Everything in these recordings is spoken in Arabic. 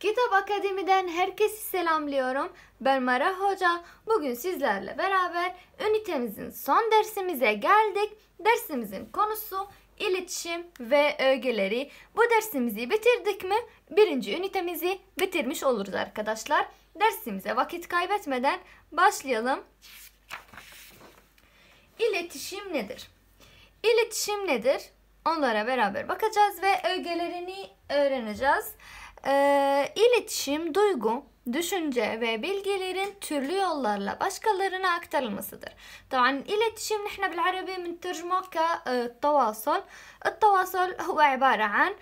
Kitap Akademi'den herkesi selamlıyorum. Ben Mara Hoca. Bugün sizlerle beraber ünitemizin son dersimize geldik. Dersimizin konusu iletişim ve ögeleri. Bu dersimizi bitirdik mi? Birinci ünitemizi bitirmiş oluruz arkadaşlar. Dersimize vakit kaybetmeden başlayalım. İletişim nedir? İletişim nedir? Onlara beraber bakacağız ve ögelerini öğreneceğiz e, iletişim, duygu, düşünce ve bilgilerin türlü yollarla başkalarına aktarılmasıdır. طبعا iletişim نحن بالعربي بنترجمه كالتواصل التواصل هو عبارة عن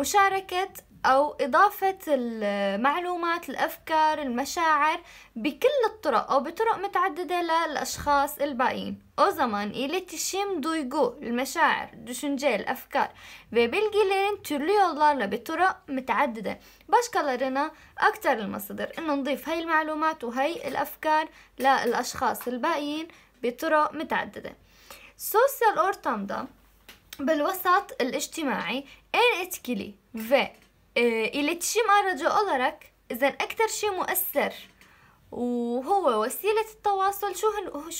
مشاركة أو إضافة المعلومات الأفكار المشاعر بكل الطرق أو بطرق متعددة للأشخاص الباقيين o zaman iletişim, duygu, meşaer, düşünce, efkar ve bilgilerin türlü yollarla متعددة باش müteaddide أكتر المصدر إنه نضيف هاي المعلومات وهاي الأفكار للأشخاص الباقيين بطرق متعددة. سوسيال أورتاندا بالوسط الاجتماعي إن إتكلي في iletişim aracı olarak إذا أكثر شيء مؤثر وهو وسيلة التواصل شو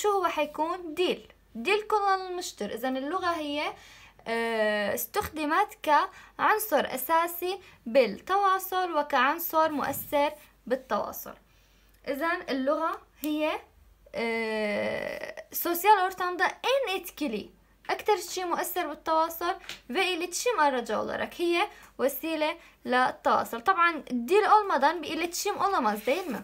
شو هو حيكون ديل ديل كولون المشتر إذا اللغة هي آه، استخدمت كعنصر أساسي بالتواصل وكعنصر مؤثر بالتواصل إذا اللغة هي سوسيال اورتاندا ان اتكلي أكثر شيء مؤثر بالتواصل بقي التشيم الرجاء لك هي وسيلة للتواصل طبعا دير أول مدان بقي التشيم أول ما زين ما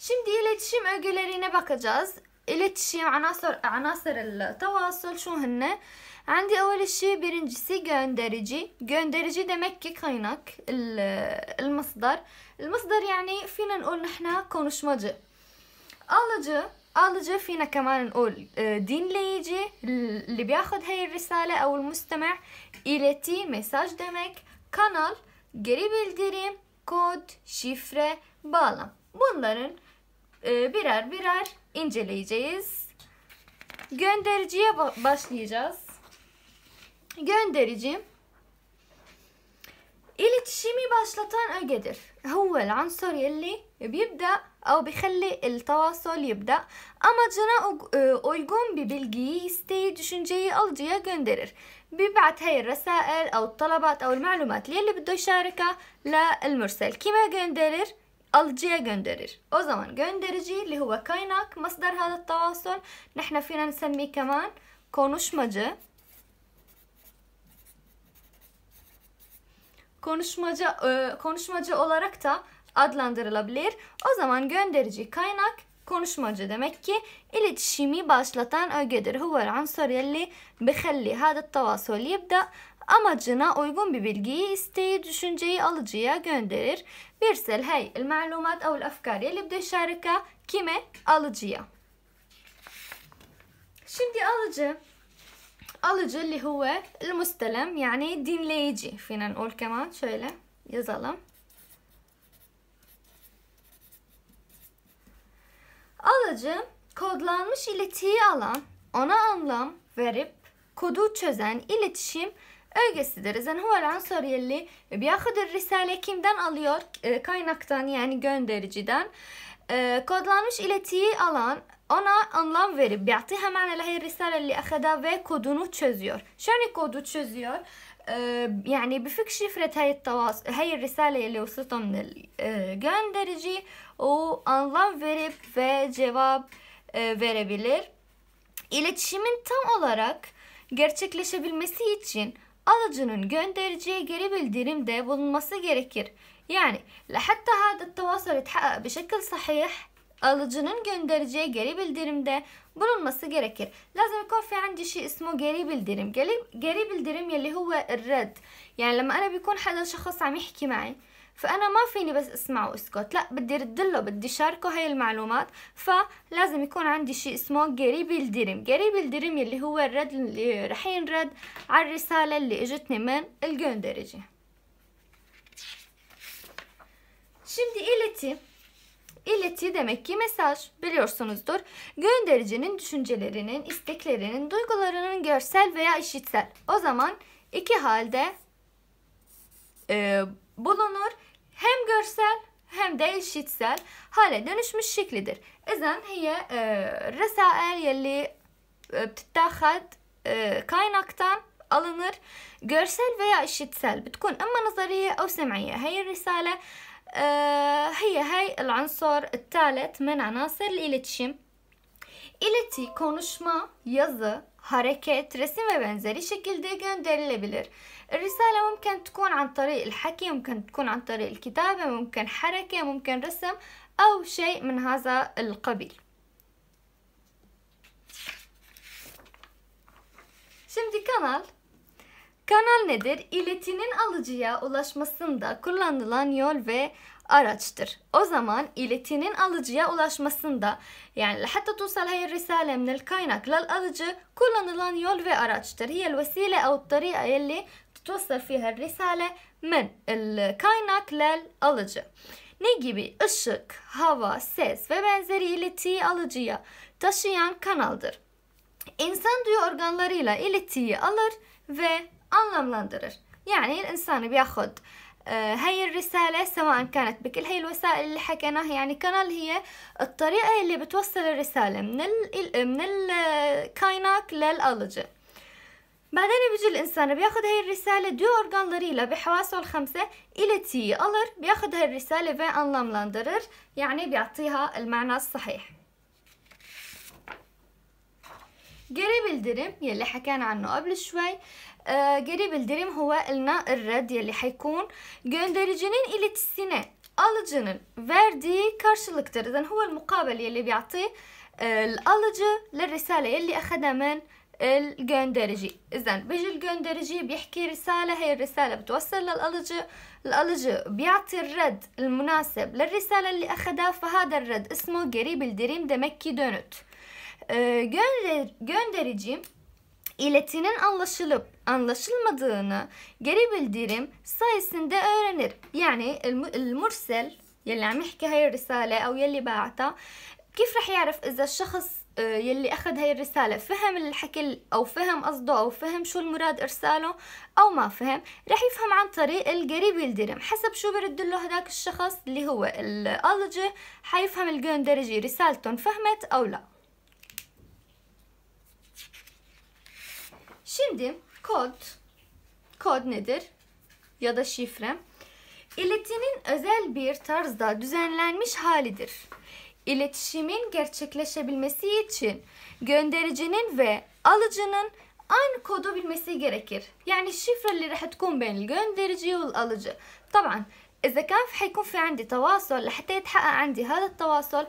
شمدي التشيم أجلري نبكجاز التشيم عناصر عناصر التواصل شو هن عندي أول شيء برنجسي جوندرجي جوندرجي ده مكي كاينك المصدر المصدر يعني فينا نقول نحنا كونش مجي الله جو ألجأ فينا كمان نقول دينليجي اللي بياخد هاي الرسالة أو المستمع إلى مساج demek kanal geri bildirim kod şifre bağlam bunların e, birer birer inceleyeceğiz göndericiye başlayacağız göndericim الاتشيمي باشلطان اقدر هو العنصر يلي بيبدأ أو بخلي التواصل يبدأ amacına uygun bir bilgiyi isteği شنجي الجيا جندرر بيبعت هاي الرسائل أو الطلبات أو المعلومات يلي بده يشاركها للمرسل كيما جندرر الجيا جندرر او زمان جندرجي اللي هو كايناك مصدر هذا التواصل نحن فينا نسميه كمان كونوشمجي konuşmacı, e, konuşmacı olarak da adlandırılabilir. O zaman gönderici kaynak konuşmacı demek ki iletişimi başlatan ögedir. Huve al-ansar yelli bihalli hada tavasul yibda amacına uygun bir bilgiyi, isteği, düşünceyi alıcıya gönderir. Birsel hey el malumat av afkar yelli bde kime? Alıcıya. Şimdi alıcı alıcı اللي هو المستلم yani dinleyici. Fina نقول كمان şöyle yazalım. Alıcı kodlanmış iletiyi alan, ona anlam verip kodu çözen iletişim ögesidir. İzen huvalan soruyu اللي بياخد الرسالة kimden alıyor? E, kaynaktan yani göndericiden. آه ee, kodlanmış iletiyi alan ona anlam verip بيعطيها معنى لهي الرسالة اللي أخدها ve kodunu çözüyor. شنو kodu çözüyor? يعني بفك شفرة هاي التواصل هاي الرسالة اللي وصلتها من الجندرجي وanlam verip ve cevap e, verebilir. İletişimin tam olarak gerçekleşebilmesi için alıcının göndericiye geri bildirimde bulunması gerekir. يعني لحتى هذا التواصل يتحقق بشكل صحيح الجنون قريب الدرم ده بلون bulunması جركر لازم يكون في عندي شيء اسمه الدرم قريب قريب الدرم يلي هو الرد. يعني لما أنا بيكون حدا شخص عم يحكي معي فأنا ما فيني بس أسمع وأسكت لا بدي رد له بدي شاركه هاي المعلومات فلازم يكون عندي شيء اسمه قريب الدرم قريب الدرم يلي هو الرد اللي رح ينرد على الرسالة اللي اجتني من الجندرجي Şimdi ileti ileti demek ki mesaj biliyorsunuzdur. Göndericinin düşüncelerinin, isteklerinin, duygularının görsel veya işitsel. O zaman iki halde e, bulunur. Hem görsel hem de işitsel hale dönüşmüş şeklidir. İzen hiye e, resail yelli بتتاخد e, e, kaynaktan alınır. Görsel veya işitsel. Bitkun ama nazariye او سمعية. هي الرسالة آه، هي هاي العنصر الثالث من عناصر الإلتشيم İleti konuşma, yazı, hareket, resim شكل benzeri şekilde gönderilebilir. الرسالة ممكن تكون عن طريق الحكي ممكن تكون عن طريق الكتابة ممكن حركة ممكن رسم أو شيء من هذا القبيل شمدي kanal Kanal nedir? İletinin alıcıya ulaşmasında kullanılan yol ve araçtır. O zaman iletinin alıcıya ulaşmasında yani hatta توصل هي الرسالة من الكaynak للألجي kullanılan yol ve araçtır. هي الوسيلة أو الطريقة يلي توصل فيها الرسالة من الكaynak للألجي. Ne gibi? Işık, hava, ses ve benzeri iletiyi alıcıya taşıyan kanaldır. İnsan duyu organlarıyla iletiyi alır ve anlamlandırır. Yani الإنسان بياخد هاي الرسالة سواء كانت بكل هاي الوسائل اللي حكيناها يعني كانال هي الطريقة اللي بتوصل الرسالة من ال من الكايناك للألجة بعدين بيجي الإنسان بياخد هاي الرسالة دو أورغان لريلا بحواسه الخمسة إلى تي ألر بياخد هاي الرسالة في لاندرر يعني بيعطيها المعنى الصحيح قريب الدرم يلي حكينا عنه قبل شوي آه قريب الدرم هو النا الرد يلي حيكون إلي iletisine alıcının فيردي كارشلكتر إذا هو المقابل يلي بيعطيه آه، الالج الألجي للرسالة يلي أخذها من الجندرجي اذا بيجي الجندرجي بيحكي رساله هي الرساله بتوصل للالجي الالجي بيعطي الرد المناسب للرساله اللي اخذها فهذا الرد اسمه قريب الدريم دمكي دونت e, gönder, gönderici iletinin anlaşılıp anlaşılmadığını geri bildirim sayesinde öğrenir. Yani المرسل يلي عم يحكي هاي الرسالة أو يلي بعتها كيف رح يعرف إذا الشخص يلي أخذ هاي الرسالة فهم الحكي أو فهم قصده أو فهم شو المراد إرساله أو ما فهم رح يفهم عن طريق القريب يلدرم حسب شو برد له هداك الشخص اللي هو الألجي حيفهم الجندرجي رسالته فهمت أو لأ Şimdi kod, kod nedir? Ya da şifre. İletinin özel bir tarzda düzenlenmiş halidir. İletişimin gerçekleşebilmesi için göndericinin ve alıcının aynı kodu bilmesi gerekir. Yani الشفرة اللي راح تكون بين الجندرجي والألجي طبعا إذا كان حيكون في عندي تواصل لحتى يتحقق عندي هذا التواصل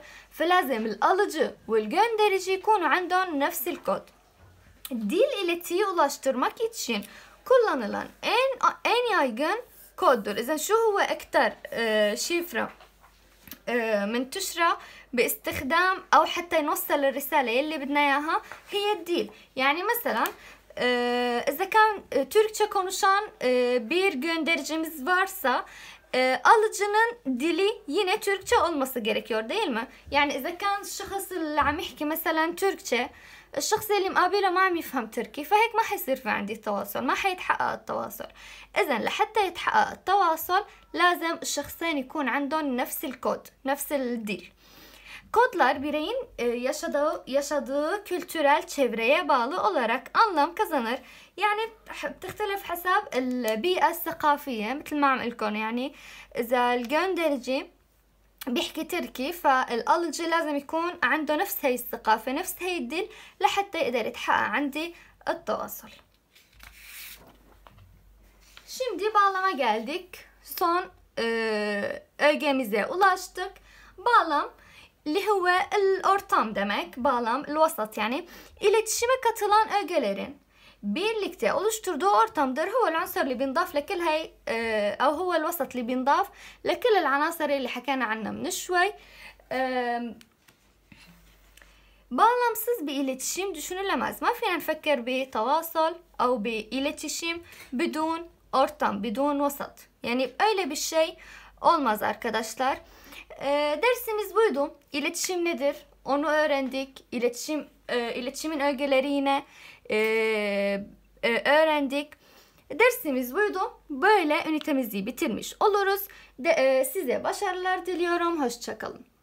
alıcı ve gönderici يكونوا عندهم نفس kod. dil iletiyi ulaştırmak için kullanılan en en yaygın koddur إذا شو هو أكثر شفرة منتشرة باستخدام أو حتى نوصل الرسالة يلي بدنا إياها هي الديل يعني مثلا إذا كان Türkçe konuşan bir göndericimiz varsa alıcının dili yine Türkçe olması gerekiyor değil mi? Yani إذا كان الشخص اللي عم يحكي مثلا Türkçe الشخص اللي مقابله ما عم يفهم تركي فهيك ما حيصير في عندي تواصل ما حيتحقق التواصل اذا لحتى يتحقق التواصل لازم الشخصين يكون عندهم نفس الكود نفس الديل Kodlar bireyin yaşadığı, yaşadığı kültürel çevreye bağlı olarak anlam kazanır. يعني بتختلف حسب البيئة الثقافية مثل ما عم قلكم يعني إذا الجندرجي بيحكي تركي فالالجي لازم يكون عنده نفس هاي الثقافة نفس هاي الدين لحتى يقدر يتحقق عندي التواصل Şimdi bağlama geldik. Son e, ögemize ulaştık. Bağlam اللي هو الأورتام demek. Bağlam الوسط yani. İletişime katılan ögelerin birlikte oluşturduğu ortamdır هو العنصر اللي بينضاف لكل هاي أو هو الوسط li بينضاف لكل العناصر اللي حكينا عنها من شوي bağlamsız bir iletişim düşünülemez. Ma fiyan ما bi نفكر au bi iletişim bidun ortam, bidun وسط. Yani öyle bir şey olmaz arkadaşlar. dersimiz buydu. İletişim nedir? Onu öğrendik. İletişim, iletişimin ögeleri yine e, e, öğrendik. Dersimiz buydu. Böyle ünitemizi bitirmiş oluruz. De, e, size başarılar diliyorum. Hoşçakalın.